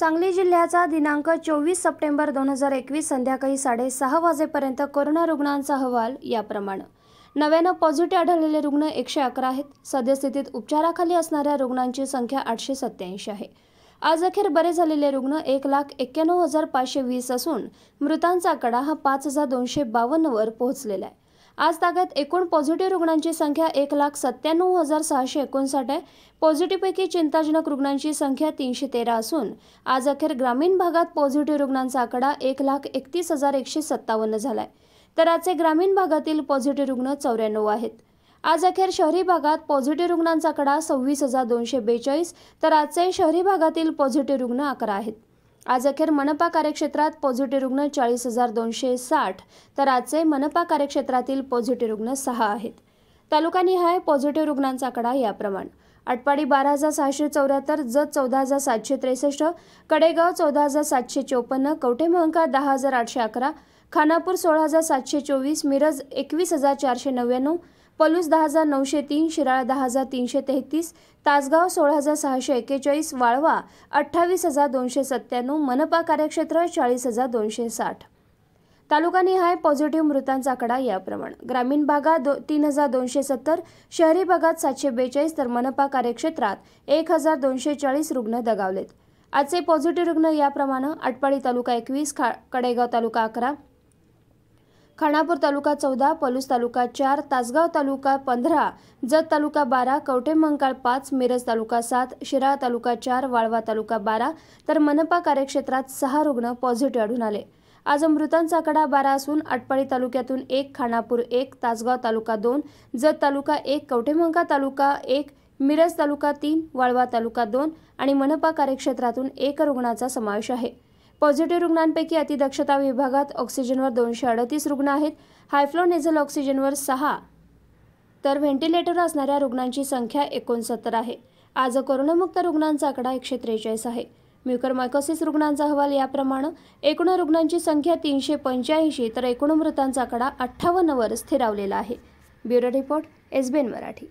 सांगली जिल्ह्याचा दिनांक चोवीस सप्टेंबर दोन हजार एकवीस संध्याकाळी साडेसहा वाजेपर्यंत कोरोना रुग्णांचा अहवाल याप्रमाणे नव्यानं पॉझिटिव्ह आढळलेले रुग्ण एकशे अकरा आहेत सद्यस्थितीत उपचाराखाली असणाऱ्या रुग्णांची संख्या आठशे सत्याऐंशी आहे आज अखेर बरे झालेले रुग्ण एक लाख एक्क्याण्णव हजार पाचशे वीस असून मृतांचा आकडा हा पाच हजार दोनशे बावन्नवर पोहोचलेला आहे आज ताब्यात एकूण पॉझिटिव्ह रुग्णांची संख्या एक लाख सत्त्याण्णव हजार सहाशे एकोणसाठ आहे पॉझिटिव्हपैकी चिंताजनक रुग्णांची संख्या तीनशे तेरा असून आज अखेर ग्रामीण भागात पॉझिटिव्ह रुग्णांचा आकडा एक लाख एकतीस हजार एकशे सत्तावन्न झाला आहे तर आजचे ग्रामीण भागातील पॉझिटिव्ह रुग्ण चौऱ्याण्णव आहेत आज अखेर शहरी भागात पॉझिटिव्ह रुग्णांचा आकडा सव्वीस हजार दोनशे बेचाळीस तर आजचे शहरी भागातील पॉझिटिव्ह रुग्ण अकरा आहेत आज अखेर मनपा कार्यक्षेत्रात पॉझिटिव्ह रुग्ण चाळीस हजार दोनशे साठ तर आजचे मनपा कार्यक्षेत्रातील पॉझिटिव्ह रुग्ण सहा आहेत तालुकानिहाय पॉझिटिव्ह रुग्णांचा आकडा याप्रमाणे आटपाडी बारा हजार सहाशे चौऱ्याहत्तर जत चौदा हजार सातशे त्रेसष्ट कडेगाव चौदा हजार सातशे चोपन्न महंका दहा हजार आठशे अकरा खानापूर सोळा हजार सातशे चोवीस मिरज एकवीस हजार चारशे नव्याण्णव पलूस दहा हजार नऊशे तीन शिराळा दहा हजार तीनशे तेहतीस तासगाव सोळा हजार सहाशे एक्केचाळीस वाळवा अठ्ठावीस हजार दोनशे सत्त्याण्णव मनपा कार्यक्षेत्र चाळीस हजार दोनशे साठ तालुकानिहाय पॉझिटिव्ह मृतांचा आकडा याप्रमाणे ग्रामीण भागात दो तीन हजार दोनशे सत्तर शहरी भागात सातशे बेचाळीस तर मनपा कार्यक्षेत्रात एक हजार दोनशे चाळीस रुग्ण दगावलेत आजचे पॉझिटिव्ह रुग्ण याप्रमाणे आटपाडी तालुका एकवीस खा कडेगाव तालुका अकरा खानापूर तालुका चौदा पलूस तालुका चार तासगाव तालुका पंधरा जत तालुका बारा कवठे मंकाळ पाच मिरज तालुका सात शिराळ तालुका चार वाळवा तालुका बारा तर मनपा कार्यक्षेत्रात सहा रुग्ण पॉझिटिव्ह आढळून आले आज मृतांचा आकडा बारा असून आटपाडी तालुक्यातून एक खानापूर एक तासगाव तालुका दोन जत तालुका एक कवठेमंका तालुका एक मिरज तालुका तीन वाळवा तालुका दोन आणि मनपा कार्यक्षेत्रातून एक रुग्णाचा समावेश आहे पॉझिटिव्ह रुग्णांपैकी अतिदक्षता विभागात ऑक्सिजनवर दोनशे अडतीस रुग्ण आहेत हायफ्लो नेझल ऑक्सिजनवर सहा तर व्हेंटिलेटर असणाऱ्या रुग्णांची संख्या एकोणसत्तर आहे आज कोरोनामुक्त रुग्णांचा आकडा एकशे त्रेचाळीस आहे म्युकरमायकोसिस रुग्णांचा अहवाल याप्रमाणे एकूण रुग्णांची संख्या तीनशे पंच्याऐंशी तर एकूण मृतांचा आकडा अठ्ठावन्नवर स्थिरावलेला आहे ब्युरो रिपोर्ट एसबीएन मराठी